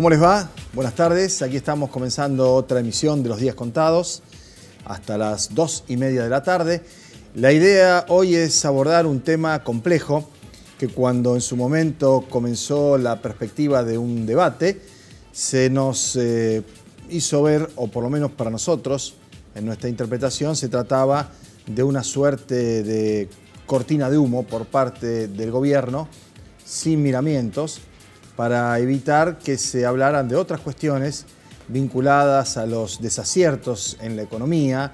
¿Cómo les va? Buenas tardes. Aquí estamos comenzando otra emisión de los días contados hasta las dos y media de la tarde. La idea hoy es abordar un tema complejo que cuando en su momento comenzó la perspectiva de un debate, se nos eh, hizo ver, o por lo menos para nosotros, en nuestra interpretación, se trataba de una suerte de cortina de humo por parte del gobierno, sin miramientos, para evitar que se hablaran de otras cuestiones vinculadas a los desaciertos en la economía,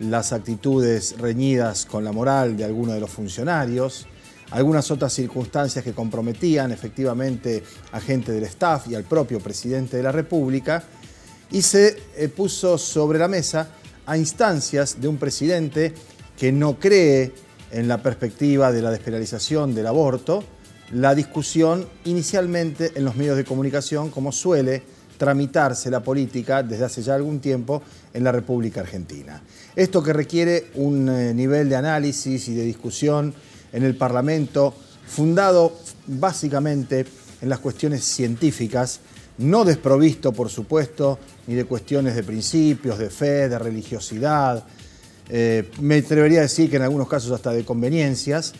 las actitudes reñidas con la moral de algunos de los funcionarios, algunas otras circunstancias que comprometían efectivamente a gente del staff y al propio presidente de la República, y se eh, puso sobre la mesa a instancias de un presidente que no cree en la perspectiva de la despenalización del aborto, la discusión inicialmente en los medios de comunicación, como suele tramitarse la política desde hace ya algún tiempo en la República Argentina. Esto que requiere un eh, nivel de análisis y de discusión en el Parlamento, fundado básicamente en las cuestiones científicas, no desprovisto, por supuesto, ni de cuestiones de principios, de fe, de religiosidad, eh, me atrevería a decir que en algunos casos hasta de conveniencias,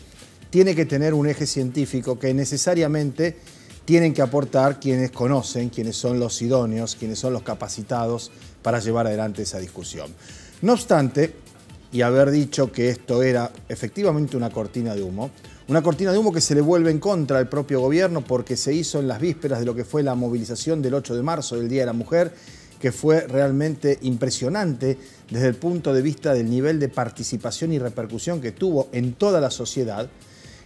tiene que tener un eje científico que necesariamente tienen que aportar quienes conocen, quienes son los idóneos, quienes son los capacitados para llevar adelante esa discusión. No obstante, y haber dicho que esto era efectivamente una cortina de humo, una cortina de humo que se le vuelve en contra al propio gobierno porque se hizo en las vísperas de lo que fue la movilización del 8 de marzo, del Día de la Mujer, que fue realmente impresionante desde el punto de vista del nivel de participación y repercusión que tuvo en toda la sociedad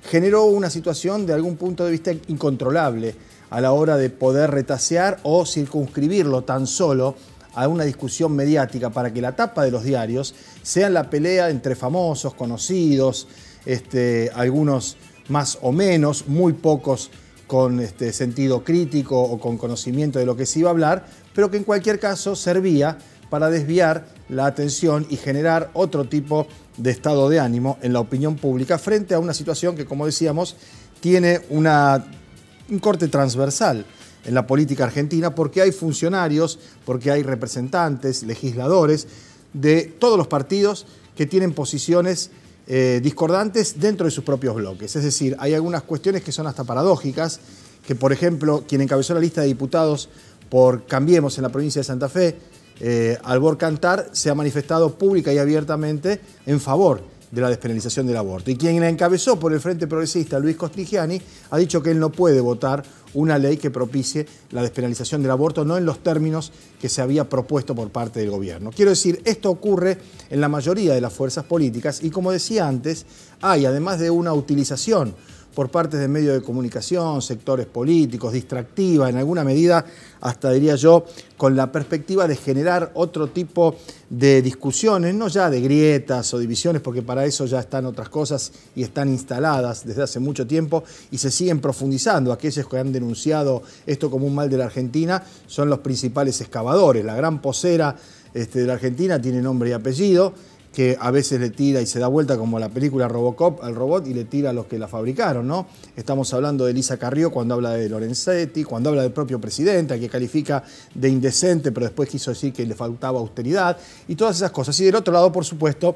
generó una situación de algún punto de vista incontrolable a la hora de poder retasear o circunscribirlo tan solo a una discusión mediática para que la tapa de los diarios sea la pelea entre famosos, conocidos, este, algunos más o menos, muy pocos con este, sentido crítico o con conocimiento de lo que se iba a hablar, pero que en cualquier caso servía para desviar la atención y generar otro tipo de estado de ánimo en la opinión pública frente a una situación que, como decíamos, tiene un corte transversal en la política argentina porque hay funcionarios, porque hay representantes, legisladores de todos los partidos que tienen posiciones eh, discordantes dentro de sus propios bloques. Es decir, hay algunas cuestiones que son hasta paradójicas, que por ejemplo quien encabezó la lista de diputados por Cambiemos en la provincia de Santa Fe, eh, Albor Cantar se ha manifestado pública y abiertamente en favor de la despenalización del aborto. Y quien la encabezó por el Frente Progresista, Luis Costigiani, ha dicho que él no puede votar una ley que propicie la despenalización del aborto, no en los términos que se había propuesto por parte del gobierno. Quiero decir, esto ocurre en la mayoría de las fuerzas políticas y como decía antes, hay, además de una utilización por partes de medios de comunicación, sectores políticos, distractiva en alguna medida, hasta diría yo, con la perspectiva de generar otro tipo de discusiones, no ya de grietas o divisiones, porque para eso ya están otras cosas y están instaladas desde hace mucho tiempo y se siguen profundizando. Aquellos que han denunciado esto como un mal de la Argentina son los principales excavadores. La gran posera este, de la Argentina tiene nombre y apellido que a veces le tira y se da vuelta como la película Robocop al robot y le tira a los que la fabricaron, ¿no? Estamos hablando de Elisa Carrió cuando habla de Lorenzetti, cuando habla del propio presidente, que califica de indecente, pero después quiso decir que le faltaba austeridad y todas esas cosas. Y del otro lado, por supuesto,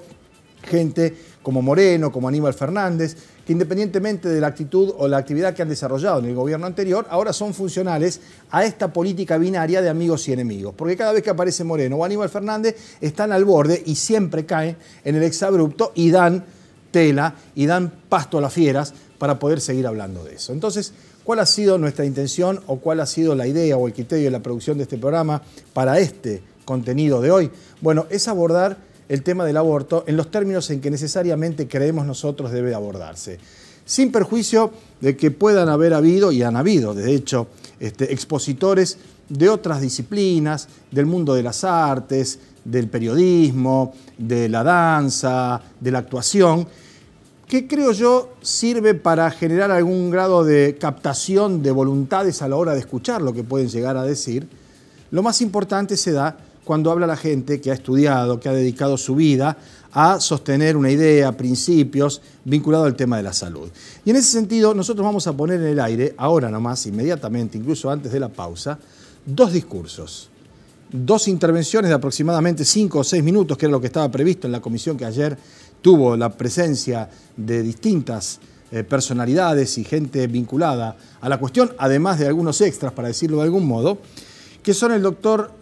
gente como Moreno, como Aníbal Fernández, que independientemente de la actitud o la actividad que han desarrollado en el gobierno anterior, ahora son funcionales a esta política binaria de amigos y enemigos. Porque cada vez que aparece Moreno o Aníbal Fernández, están al borde y siempre caen en el exabrupto y dan tela y dan pasto a las fieras para poder seguir hablando de eso. Entonces, ¿cuál ha sido nuestra intención o cuál ha sido la idea o el criterio de la producción de este programa para este contenido de hoy? Bueno, es abordar el tema del aborto en los términos en que necesariamente creemos nosotros debe abordarse. Sin perjuicio de que puedan haber habido, y han habido, de hecho, este, expositores de otras disciplinas, del mundo de las artes, del periodismo, de la danza, de la actuación, que creo yo sirve para generar algún grado de captación de voluntades a la hora de escuchar lo que pueden llegar a decir, lo más importante se da cuando habla la gente que ha estudiado, que ha dedicado su vida a sostener una idea, principios vinculado al tema de la salud. Y en ese sentido, nosotros vamos a poner en el aire, ahora nomás, inmediatamente, incluso antes de la pausa, dos discursos, dos intervenciones de aproximadamente cinco o seis minutos, que era lo que estaba previsto en la comisión que ayer tuvo la presencia de distintas eh, personalidades y gente vinculada a la cuestión, además de algunos extras, para decirlo de algún modo, que son el doctor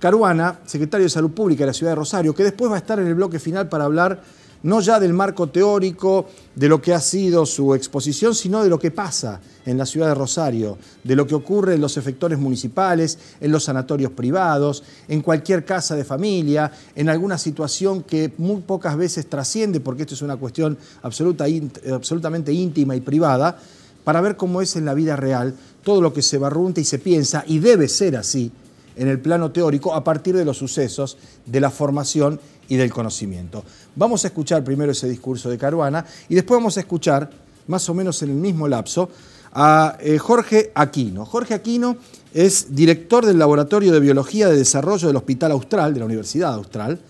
Caruana, secretario de Salud Pública de la Ciudad de Rosario, que después va a estar en el bloque final para hablar no ya del marco teórico, de lo que ha sido su exposición, sino de lo que pasa en la ciudad de Rosario, de lo que ocurre en los efectores municipales, en los sanatorios privados, en cualquier casa de familia, en alguna situación que muy pocas veces trasciende, porque esto es una cuestión absolutamente íntima y privada, para ver cómo es en la vida real todo lo que se barrunta y se piensa, y debe ser así, en el plano teórico a partir de los sucesos de la formación y del conocimiento. Vamos a escuchar primero ese discurso de Caruana y después vamos a escuchar, más o menos en el mismo lapso, a eh, Jorge Aquino. Jorge Aquino es director del Laboratorio de Biología de Desarrollo del Hospital Austral, de la Universidad Austral.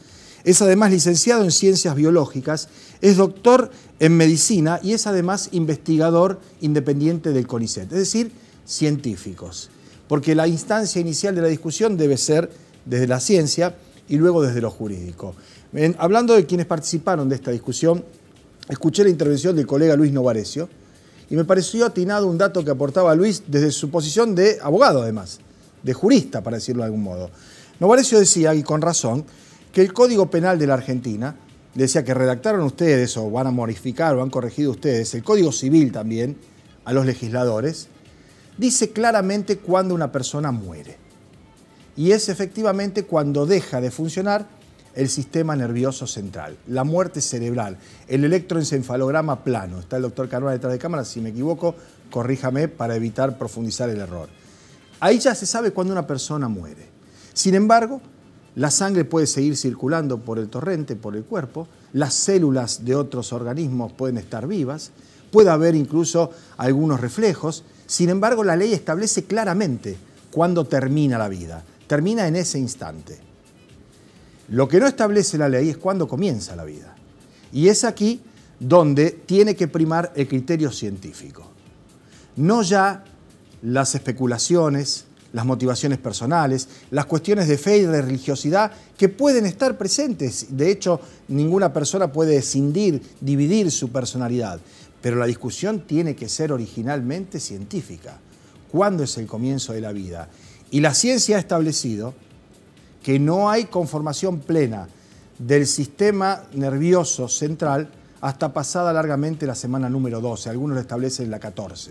Es además licenciado en Ciencias Biológicas, es doctor en Medicina y es además investigador independiente del CONICET, es decir, científicos porque la instancia inicial de la discusión debe ser desde la ciencia y luego desde lo jurídico. hablando de quienes participaron de esta discusión, escuché la intervención del colega Luis Novarecio y me pareció atinado un dato que aportaba Luis desde su posición de abogado además, de jurista para decirlo de algún modo. Novarecio decía, y con razón, que el Código Penal de la Argentina, decía que redactaron ustedes o van a modificar o han corregido ustedes, el Código Civil también, a los legisladores, dice claramente cuando una persona muere. Y es efectivamente cuando deja de funcionar el sistema nervioso central, la muerte cerebral, el electroencefalograma plano. Está el doctor Carvalho detrás de cámara, si me equivoco, corríjame para evitar profundizar el error. Ahí ya se sabe cuando una persona muere. Sin embargo, la sangre puede seguir circulando por el torrente, por el cuerpo, las células de otros organismos pueden estar vivas, puede haber incluso algunos reflejos, sin embargo, la ley establece claramente cuándo termina la vida. Termina en ese instante. Lo que no establece la ley es cuándo comienza la vida. Y es aquí donde tiene que primar el criterio científico. No ya las especulaciones, las motivaciones personales, las cuestiones de fe y de religiosidad que pueden estar presentes. De hecho, ninguna persona puede escindir, dividir su personalidad. Pero la discusión tiene que ser originalmente científica. ¿Cuándo es el comienzo de la vida? Y la ciencia ha establecido que no hay conformación plena del sistema nervioso central hasta pasada largamente la semana número 12, algunos lo establecen la 14.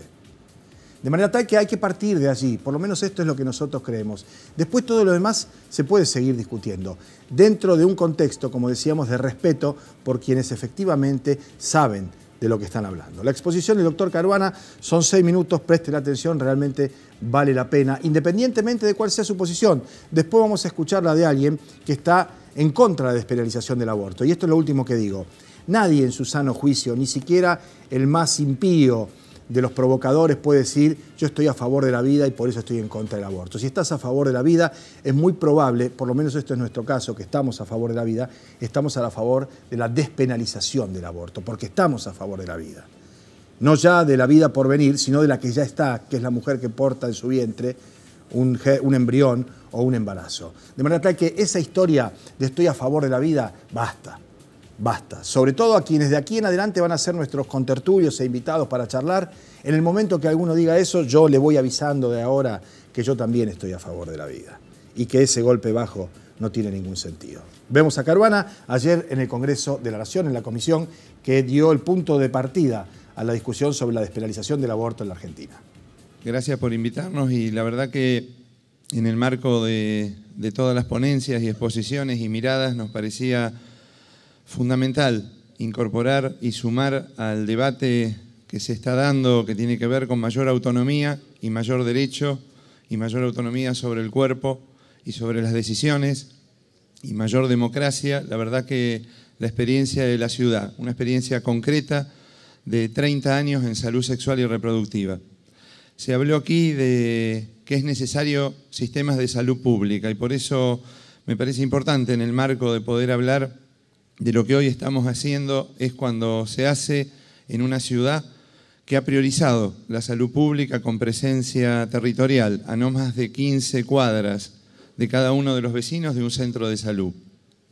De manera tal que hay que partir de allí, por lo menos esto es lo que nosotros creemos. Después todo lo demás se puede seguir discutiendo, dentro de un contexto, como decíamos, de respeto por quienes efectivamente saben de lo que están hablando. La exposición del doctor Caruana son seis minutos, presten atención, realmente vale la pena, independientemente de cuál sea su posición. Después vamos a escuchar la de alguien que está en contra de la despenalización del aborto. Y esto es lo último que digo. Nadie en su sano juicio, ni siquiera el más impío, de los provocadores puede decir yo estoy a favor de la vida y por eso estoy en contra del aborto. Si estás a favor de la vida, es muy probable, por lo menos esto es nuestro caso, que estamos a favor de la vida, estamos a favor de la despenalización del aborto, porque estamos a favor de la vida. No ya de la vida por venir, sino de la que ya está, que es la mujer que porta en su vientre un, un embrión o un embarazo. De manera tal que esa historia de estoy a favor de la vida, basta basta. Sobre todo a quienes de aquí en adelante van a ser nuestros contertulios e invitados para charlar. En el momento que alguno diga eso, yo le voy avisando de ahora que yo también estoy a favor de la vida y que ese golpe bajo no tiene ningún sentido. Vemos a Caruana ayer en el Congreso de la Nación, en la comisión que dio el punto de partida a la discusión sobre la despenalización del aborto en la Argentina. Gracias por invitarnos y la verdad que en el marco de, de todas las ponencias y exposiciones y miradas nos parecía fundamental incorporar y sumar al debate que se está dando, que tiene que ver con mayor autonomía y mayor derecho y mayor autonomía sobre el cuerpo y sobre las decisiones y mayor democracia, la verdad que la experiencia de la ciudad, una experiencia concreta de 30 años en salud sexual y reproductiva. Se habló aquí de que es necesario sistemas de salud pública y por eso me parece importante en el marco de poder hablar de lo que hoy estamos haciendo es cuando se hace en una ciudad que ha priorizado la salud pública con presencia territorial a no más de 15 cuadras de cada uno de los vecinos de un centro de salud.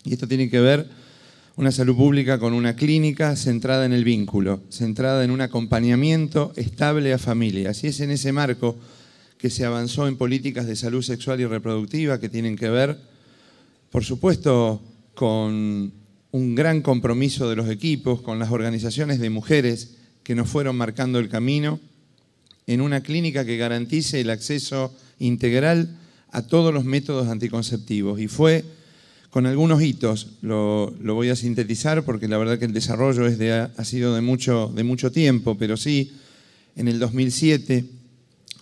Y esto tiene que ver una salud pública con una clínica centrada en el vínculo, centrada en un acompañamiento estable a familias. Y es en ese marco que se avanzó en políticas de salud sexual y reproductiva que tienen que ver, por supuesto, con un gran compromiso de los equipos con las organizaciones de mujeres que nos fueron marcando el camino en una clínica que garantice el acceso integral a todos los métodos anticonceptivos. Y fue con algunos hitos, lo, lo voy a sintetizar porque la verdad que el desarrollo es ha sido de mucho, de mucho tiempo, pero sí, en el 2007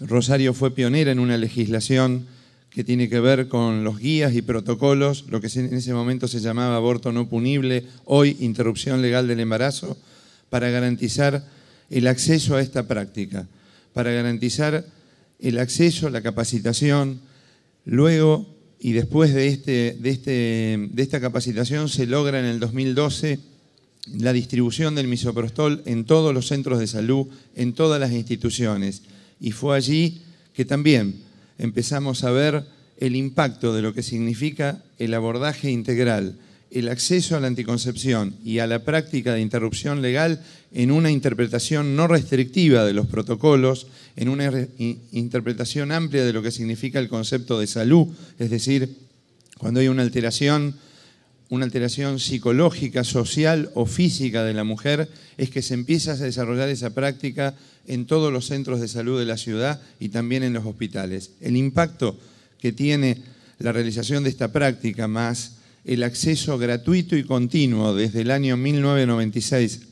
Rosario fue pionera en una legislación que tiene que ver con los guías y protocolos, lo que en ese momento se llamaba aborto no punible, hoy interrupción legal del embarazo, para garantizar el acceso a esta práctica, para garantizar el acceso, la capacitación, luego y después de, este, de, este, de esta capacitación se logra en el 2012 la distribución del misoprostol en todos los centros de salud, en todas las instituciones, y fue allí que también empezamos a ver el impacto de lo que significa el abordaje integral, el acceso a la anticoncepción y a la práctica de interrupción legal en una interpretación no restrictiva de los protocolos, en una interpretación amplia de lo que significa el concepto de salud, es decir, cuando hay una alteración una alteración psicológica, social o física de la mujer, es que se empieza a desarrollar esa práctica en todos los centros de salud de la ciudad y también en los hospitales. El impacto que tiene la realización de esta práctica, más el acceso gratuito y continuo desde el año 1996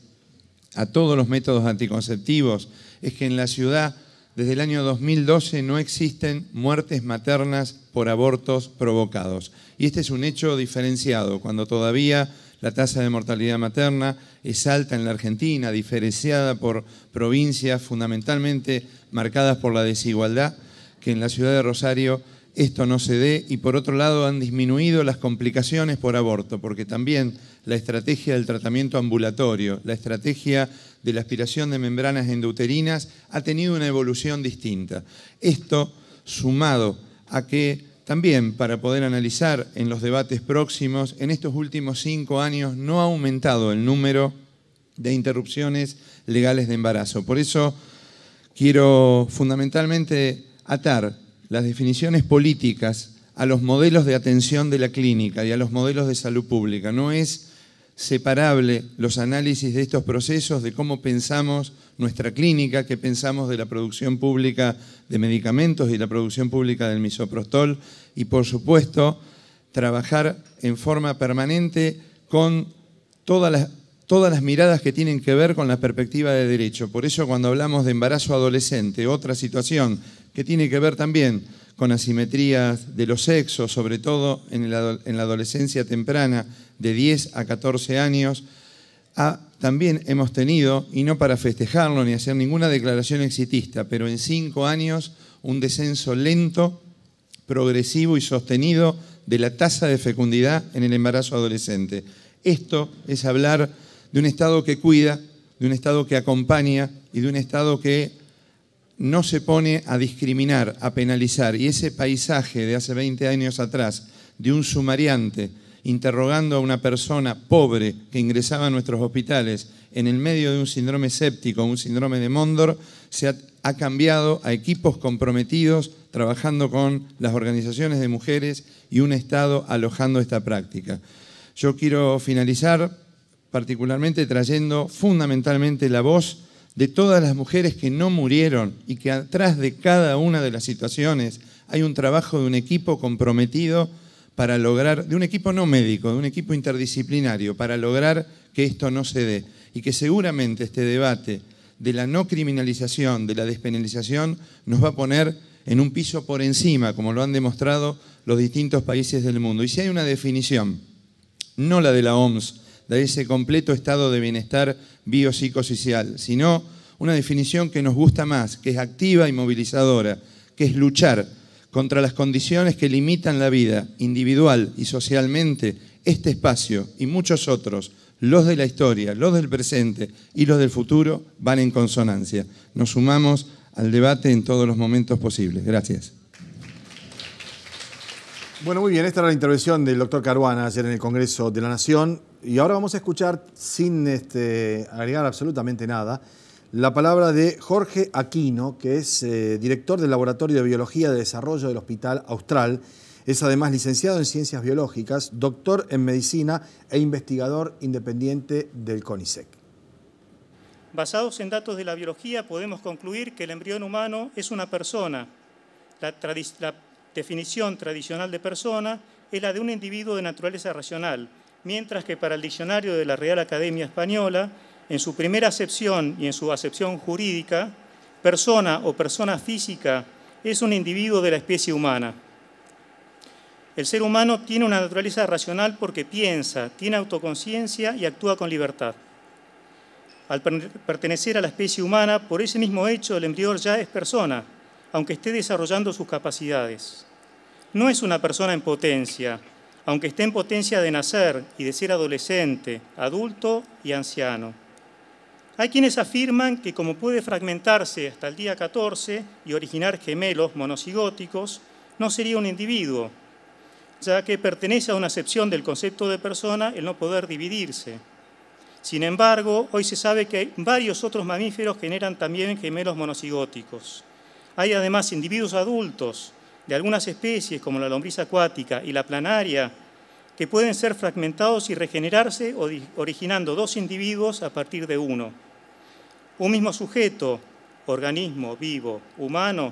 a todos los métodos anticonceptivos, es que en la ciudad desde el año 2012 no existen muertes maternas por abortos provocados y este es un hecho diferenciado, cuando todavía la tasa de mortalidad materna es alta en la Argentina, diferenciada por provincias fundamentalmente marcadas por la desigualdad, que en la ciudad de Rosario esto no se dé y por otro lado han disminuido las complicaciones por aborto, porque también la estrategia del tratamiento ambulatorio, la estrategia de la aspiración de membranas endouterinas ha tenido una evolución distinta. Esto sumado a que también para poder analizar en los debates próximos, en estos últimos cinco años no ha aumentado el número de interrupciones legales de embarazo. Por eso quiero fundamentalmente atar las definiciones políticas a los modelos de atención de la clínica y a los modelos de salud pública. No es separable los análisis de estos procesos, de cómo pensamos nuestra clínica, que pensamos de la producción pública de medicamentos y la producción pública del misoprostol y por supuesto trabajar en forma permanente con todas las, todas las miradas que tienen que ver con la perspectiva de derecho. Por eso cuando hablamos de embarazo adolescente, otra situación que tiene que ver también con asimetrías de los sexos, sobre todo en en la adolescencia temprana de 10 a 14 años, Ah, también hemos tenido, y no para festejarlo ni hacer ninguna declaración exitista, pero en cinco años un descenso lento, progresivo y sostenido de la tasa de fecundidad en el embarazo adolescente. Esto es hablar de un Estado que cuida, de un Estado que acompaña y de un Estado que no se pone a discriminar, a penalizar. Y ese paisaje de hace 20 años atrás, de un sumariante, interrogando a una persona pobre que ingresaba a nuestros hospitales en el medio de un síndrome séptico, un síndrome de Mondor, se ha, cambiado a equipos comprometidos trabajando con las organizaciones de mujeres y un Estado alojando esta práctica. Yo quiero finalizar particularmente trayendo fundamentalmente la voz de todas las mujeres que no murieron y que atrás de cada una de las situaciones hay un trabajo de un equipo comprometido para lograr, de un equipo no médico, de un equipo interdisciplinario, para lograr que esto no se dé y que seguramente este debate de la no criminalización, de la despenalización, nos va a poner en un piso por encima, como lo han demostrado los distintos países del mundo. Y si hay una definición, no la de la OMS, de ese completo estado de bienestar biopsicosocial, sino una definición que nos gusta más, que es activa y movilizadora, que es luchar contra las condiciones que limitan la vida individual y socialmente, este espacio y muchos otros, los de la historia, los del presente y los del futuro, van en consonancia. Nos sumamos al debate en todos los momentos posibles. Gracias. Bueno, muy bien, esta era la intervención del doctor Caruana ayer en el Congreso de la Nación y ahora vamos a escuchar sin este, agregar absolutamente nada la palabra de Jorge Aquino, que es eh, director del Laboratorio de Biología de Desarrollo del Hospital Austral. Es además licenciado en Ciencias Biológicas, doctor en Medicina e investigador independiente del CONICEC. Basados en datos de la biología, podemos concluir que el embrión humano es una persona. La, la, definición tradicional de persona es la de un individuo de naturaleza racional, mientras que para el diccionario de la Real Academia Española, en su primera acepción y en su acepción jurídica, persona o persona física es un individuo de la especie humana. El ser humano tiene una naturaleza racional porque piensa, tiene autoconciencia y actúa con libertad. Al pertenecer a la especie humana, por ese mismo hecho, el embrión ya es persona, aunque esté desarrollando sus capacidades. No es una persona en potencia, aunque esté en potencia de nacer y de ser adolescente, adulto y anciano. Hay quienes afirman que como puede fragmentarse hasta el día 14 y originar gemelos monocigóticos, no sería un individuo, ya que pertenece a una excepción del concepto de persona el no poder dividirse. Sin embargo, hoy se sabe que varios otros mamíferos generan también gemelos monocigóticos. Hay además individuos adultos de algunas especies, como la lombriz acuática y la planaria, que pueden ser fragmentados y regenerarse originando dos individuos a partir de uno. Un mismo sujeto, organismo vivo, humano,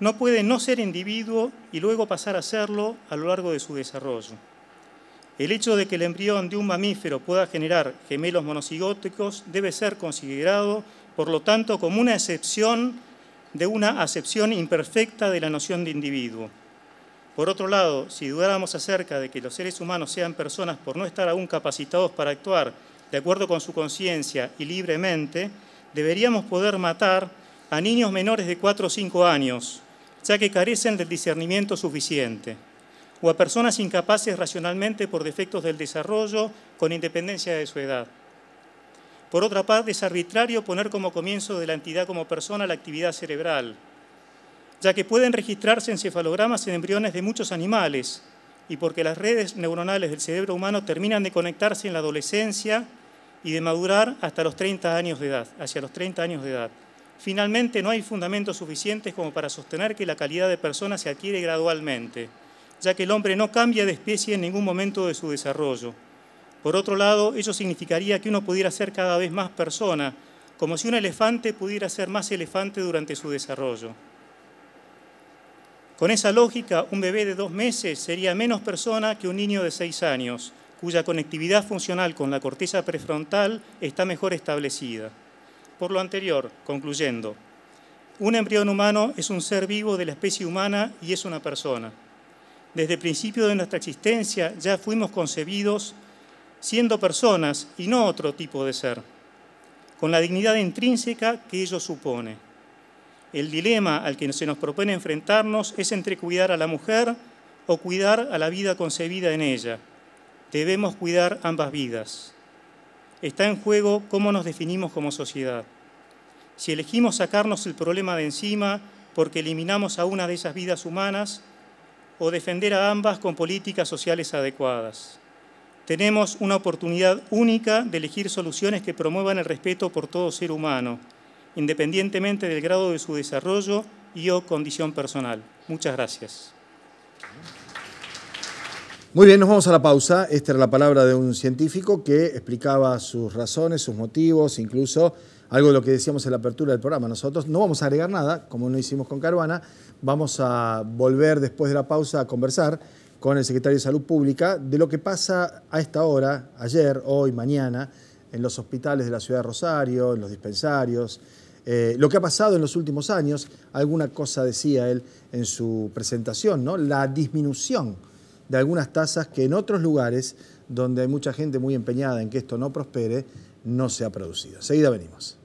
no puede no ser individuo y luego pasar a serlo a lo largo de su desarrollo. El hecho de que el embrión de un mamífero pueda generar gemelos monocigóticos debe ser considerado, por lo tanto, como una excepción de una acepción imperfecta de la noción de individuo. Por otro lado, si dudáramos acerca de que los seres humanos sean personas por no estar aún capacitados para actuar de acuerdo con su conciencia y libremente, deberíamos poder matar a niños menores de 4 o 5 años, ya que carecen del discernimiento suficiente, o a personas incapaces racionalmente por defectos del desarrollo con independencia de su edad. Por otra parte, es arbitrario poner como comienzo de la entidad como persona la actividad cerebral, ya que pueden registrarse encefalogramas en embriones de muchos animales, y porque las redes neuronales del cerebro humano terminan de conectarse en la adolescencia y de madurar hasta los 30 años de edad, hacia los 30 años de edad. Finalmente, no hay fundamentos suficientes como para sostener que la calidad de persona se adquiere gradualmente, ya que el hombre no cambia de especie en ningún momento de su desarrollo. Por otro lado, eso significaría que uno pudiera ser cada vez más persona, como si un elefante pudiera ser más elefante durante su desarrollo. Con esa lógica, un bebé de dos meses sería menos persona que un niño de seis años, cuya conectividad funcional con la corteza prefrontal está mejor establecida. Por lo anterior, concluyendo, un embrión humano es un ser vivo de la especie humana y es una persona. Desde el principio de nuestra existencia ya fuimos concebidos siendo personas y no otro tipo de ser, con la dignidad intrínseca que ello supone. El dilema al que se nos propone enfrentarnos es entre cuidar a la mujer o cuidar a la vida concebida en ella. Debemos cuidar ambas vidas. Está en juego cómo nos definimos como sociedad. Si elegimos sacarnos el problema de encima porque eliminamos a una de esas vidas humanas o defender a ambas con políticas sociales adecuadas. Tenemos una oportunidad única de elegir soluciones que promuevan el respeto por todo ser humano independientemente del grado de su desarrollo y o condición personal. Muchas gracias. Muy bien, nos vamos a la pausa. Esta era la palabra de un científico que explicaba sus razones, sus motivos, incluso algo de lo que decíamos en la apertura del programa. Nosotros no vamos a agregar nada, como no hicimos con Caruana. Vamos a volver después de la pausa a conversar con el secretario de Salud Pública de lo que pasa a esta hora, ayer, hoy, mañana, en los hospitales de la ciudad de Rosario, en los dispensarios, eh, lo que ha pasado en los últimos años, alguna cosa decía él en su presentación, ¿no? la disminución de algunas tasas que en otros lugares donde hay mucha gente muy empeñada en que esto no prospere, no se ha producido. Seguida venimos.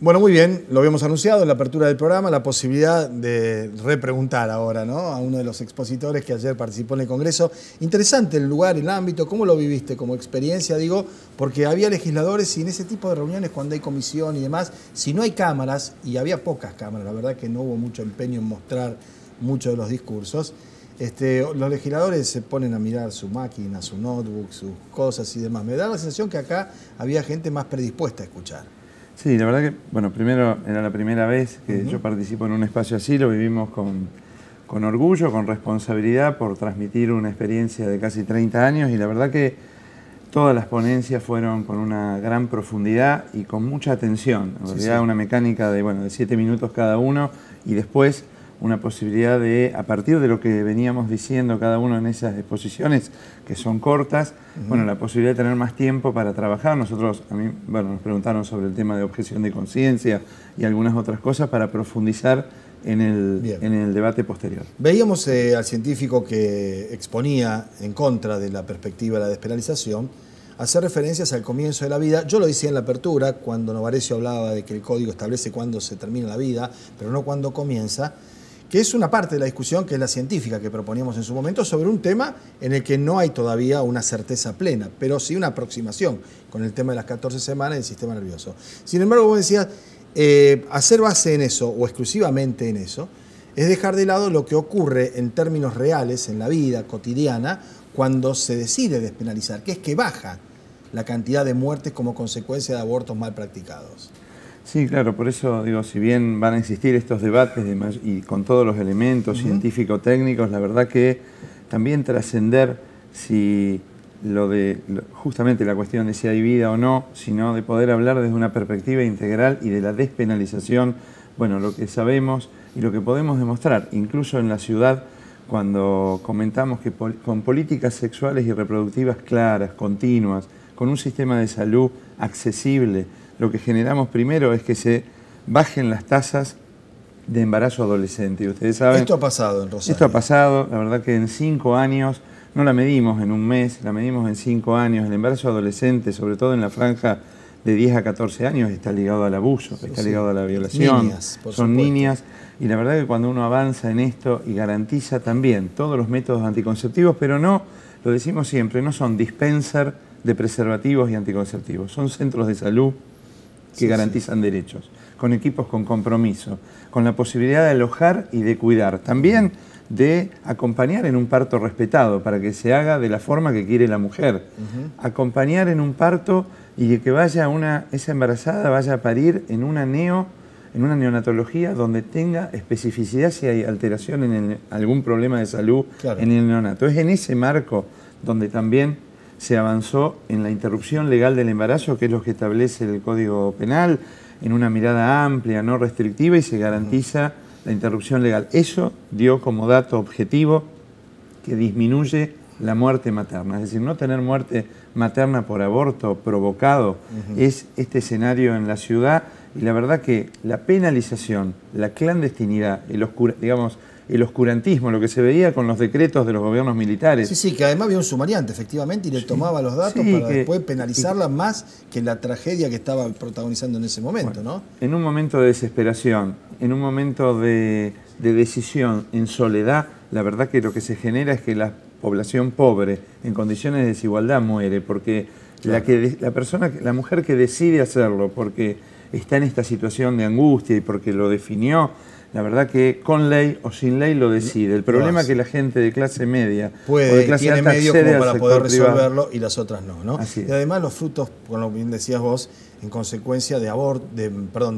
Bueno, muy bien, lo habíamos anunciado en la apertura del programa, la posibilidad de repreguntar ahora ¿no? a uno de los expositores que ayer participó en el Congreso. Interesante el lugar, el ámbito, ¿cómo lo viviste como experiencia? Digo, porque había legisladores y en ese tipo de reuniones, cuando hay comisión y demás, si no hay cámaras, y había pocas cámaras, la verdad que no hubo mucho empeño en mostrar muchos de los discursos, este, los legisladores se ponen a mirar su máquina, su notebook, sus cosas y demás. Me da la sensación que acá había gente más predispuesta a escuchar. Sí, la verdad que, bueno, primero era la primera vez que yo participo en un espacio así, lo vivimos con, orgullo, con responsabilidad por transmitir una experiencia de casi 30 años y la verdad que todas las ponencias fueron con una gran profundidad y con mucha atención. En realidad una mecánica de, bueno, de 7 minutos cada uno y después una posibilidad de, a partir de lo que veníamos diciendo cada uno en esas exposiciones, que son cortas, bueno, la posibilidad de tener más tiempo para trabajar. Nosotros, a mí, bueno, nos preguntaron sobre el tema de objeción de conciencia y algunas otras cosas para profundizar en el, debate posterior. Veíamos eh, al científico que exponía en contra de la perspectiva de la despenalización, hacer referencias al comienzo de la vida. Yo lo decía en la apertura, cuando Novarecio hablaba de que el código establece cuándo se termina la vida, pero no cuándo comienza que es una parte de la discusión que es la científica que proponíamos en su momento sobre un tema en el que no hay todavía una certeza plena, pero sí una aproximación con el tema de las 14 semanas del sistema nervioso. Sin embargo, vos decías, eh, hacer base en eso o exclusivamente en eso es dejar de lado lo que ocurre en términos reales en la vida cotidiana cuando se decide despenalizar, que es que baja la cantidad de muertes como consecuencia de abortos mal practicados. Sí, claro, por eso digo, si bien van a existir estos debates y con todos los elementos científico-técnicos, la verdad que también trascender si lo de justamente la cuestión de si hay vida o no, sino de poder hablar desde una perspectiva integral y de la despenalización, bueno, lo que sabemos y lo que podemos demostrar, incluso en la ciudad, cuando comentamos que con políticas sexuales y reproductivas claras, continuas, con un sistema de salud accesible, lo que generamos primero es que se bajen las tasas de embarazo adolescente. ustedes saben. Esto ha pasado en Rosario. Esto ha pasado, la verdad que en cinco años, no la medimos en un mes, la medimos en cinco años. El embarazo adolescente, sobre todo en la franja de 10 a 14 años, está ligado al abuso, está ligado a la violación. Niñas, por Son niñas. Y la verdad que cuando uno avanza en esto y garantiza también todos los métodos anticonceptivos, pero no, lo decimos siempre, no son dispenser de preservativos y anticonceptivos, son centros de salud, que garantizan derechos, con equipos con compromiso, con la posibilidad de alojar y de cuidar. También de acompañar en un parto respetado, para que se haga de la forma que quiere la mujer. Acompañar en un parto y que vaya una, esa embarazada vaya a parir en una neo, en una neonatología donde tenga especificidad si hay alteración en algún problema de salud en el neonato. Es en ese marco donde también se avanzó en la interrupción legal del embarazo, que es lo que establece el Código Penal, en una mirada amplia, no restrictiva, y se garantiza la interrupción legal. Eso dio como dato objetivo que disminuye la muerte materna. Es decir, no tener muerte materna por aborto provocado es este escenario en la ciudad y la verdad que la penalización, la clandestinidad, el oscuro digamos, el oscurantismo, lo que se veía con los decretos de los gobiernos militares. Sí, sí, que además había un sumariante, efectivamente, y le tomaba los datos para después penalizarla más que la tragedia que estaba protagonizando en ese momento, ¿no? En un momento de desesperación, en un momento de, decisión, en soledad, la verdad que lo que se genera es que la población pobre, en condiciones de desigualdad, muere, porque La, la, persona, la mujer que decide hacerlo porque está en esta situación de angustia y porque lo definió la verdad que con ley o sin ley lo decide. El problema es que la gente de clase media puede, tiene medio como para poder resolverlo y las otras no, ¿no? Y además los frutos, como bien decías vos, en consecuencia de, de,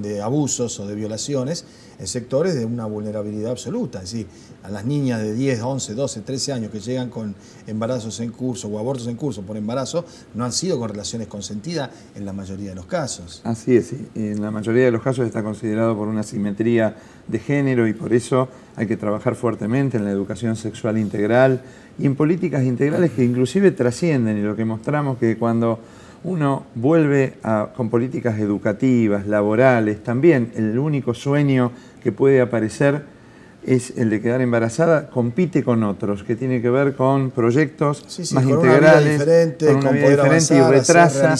de abusos o de violaciones en sectores de una vulnerabilidad absoluta. Es decir, a las niñas de 10, 11, 12, 13 años que llegan con embarazos en curso o abortos en curso por embarazo, no han sido con relaciones consentidas en la mayoría de los casos. Así es, en la mayoría de los casos está considerado por una simetría de género y por eso hay que trabajar fuertemente en la educación sexual integral y en políticas integrales que inclusive trascienden y lo que mostramos que cuando uno vuelve con políticas educativas, laborales, también el único sueño que puede aparecer es el de quedar embarazada, compite con otros, que tiene que ver con proyectos más integrales, con, una vida diferente y retrasa,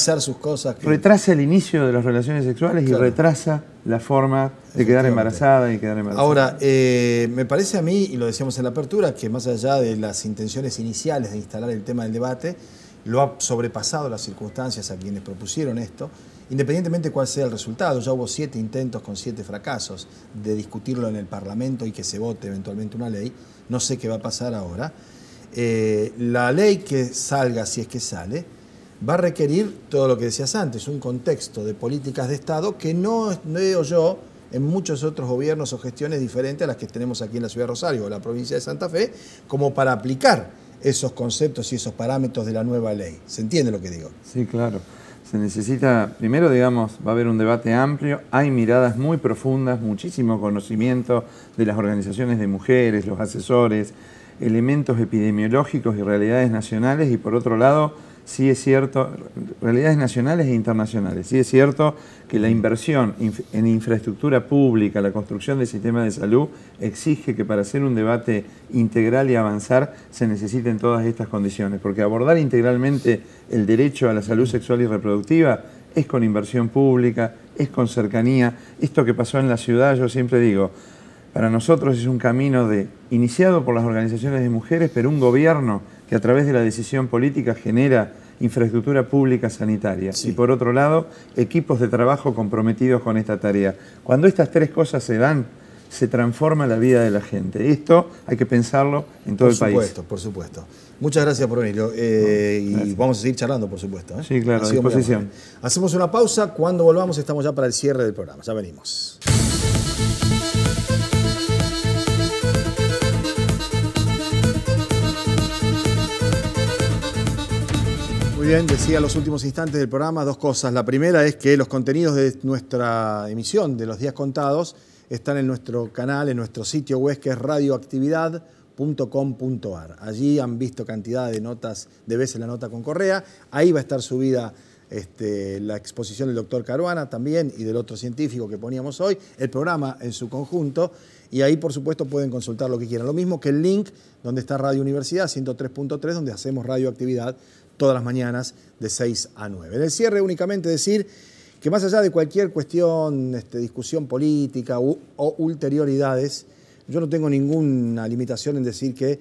retrasa el inicio de las relaciones sexuales y retrasa la forma de quedar embarazada y quedar embarazada. Ahora, eh, me parece a mí, y lo decíamos en la apertura, que más allá de las intenciones iniciales de instalar el tema del debate, lo ha sobrepasado las circunstancias a quienes propusieron esto, independientemente cuál sea el resultado. Ya hubo siete intentos con siete fracasos de discutirlo en el Parlamento y que se vote eventualmente una ley. No sé qué va a pasar ahora. Eh, la ley que salga, si es que sale, va a requerir todo lo que decías antes, un contexto de políticas de Estado que no, no veo yo en muchos otros gobiernos o gestiones diferentes a las que tenemos aquí en la ciudad de Rosario o la provincia de Santa Fe, como para aplicar esos conceptos y esos parámetros de la nueva ley. ¿Se entiende lo que digo? Sí, claro. Se necesita, primero, digamos, va a haber un debate amplio, hay miradas muy profundas, muchísimo conocimiento de las organizaciones de mujeres, los asesores, elementos epidemiológicos y realidades nacionales, y por otro lado, sí es cierto, realidades nacionales e internacionales, sí es cierto que la inversión en infraestructura pública, la construcción del sistema de salud, exige que para hacer un debate integral y avanzar se necesiten todas estas condiciones, porque abordar integralmente el derecho a la salud sexual y reproductiva es con inversión pública, es con cercanía. Esto que pasó en la ciudad, yo siempre digo, para nosotros es un camino de, iniciado por las organizaciones de mujeres, pero un gobierno que a través de la decisión política genera infraestructura pública sanitaria y por otro lado equipos de trabajo comprometidos con esta tarea. Cuando estas tres cosas se dan, se transforma la vida de la gente. Esto hay que pensarlo en todo el país. Por supuesto, por supuesto. Muchas gracias por venir. Eh, y vamos a seguir charlando, por supuesto. ¿eh? Sí, claro, a disposición. Hacemos una pausa. Cuando volvamos, estamos ya para el cierre del programa. Ya venimos. Muy bien, decía los últimos instantes del programa dos cosas. La primera es que los contenidos de nuestra emisión de los días contados están en nuestro canal, en nuestro sitio web que es radioactividad.com.ar. Allí han visto cantidad de notas, de veces la nota con Correa. Ahí va a estar subida este, la exposición del doctor Caruana también y del otro científico que poníamos hoy, el programa en su conjunto. Y ahí, por supuesto, pueden consultar lo que quieran. Lo mismo que el link donde está Radio Universidad 103.3, donde hacemos radioactividad todas las mañanas de 6 a 9. En el cierre únicamente decir que más allá de cualquier cuestión, este, discusión política o ulterioridades, yo no tengo ninguna limitación en decir que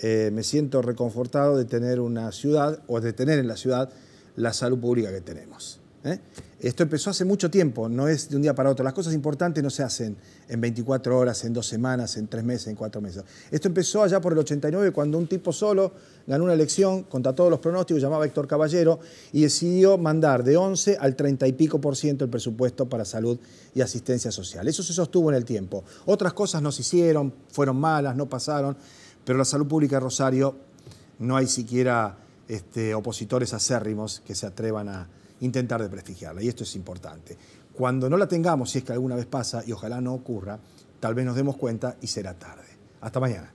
eh, me siento reconfortado de tener una ciudad o de tener en la ciudad la salud pública que tenemos. ¿Eh? Esto empezó hace mucho tiempo, no es de un día para otro. Las cosas importantes no se hacen en 24 horas, en dos semanas, en tres meses, en cuatro meses. Esto empezó allá por el 89 cuando un tipo solo ganó una elección contra todos los pronósticos, llamaba Héctor Caballero, y decidió mandar de 11 al 30 y pico por ciento el presupuesto para salud y asistencia social. Eso se sostuvo en el tiempo. Otras cosas no se hicieron, fueron malas, no pasaron, pero la salud pública de Rosario no hay siquiera este, opositores acérrimos que se atrevan a intentar de prestigiarla, y esto es importante. Cuando no la tengamos, si es que alguna vez pasa, y ojalá no ocurra, tal vez nos demos cuenta y será tarde. Hasta mañana.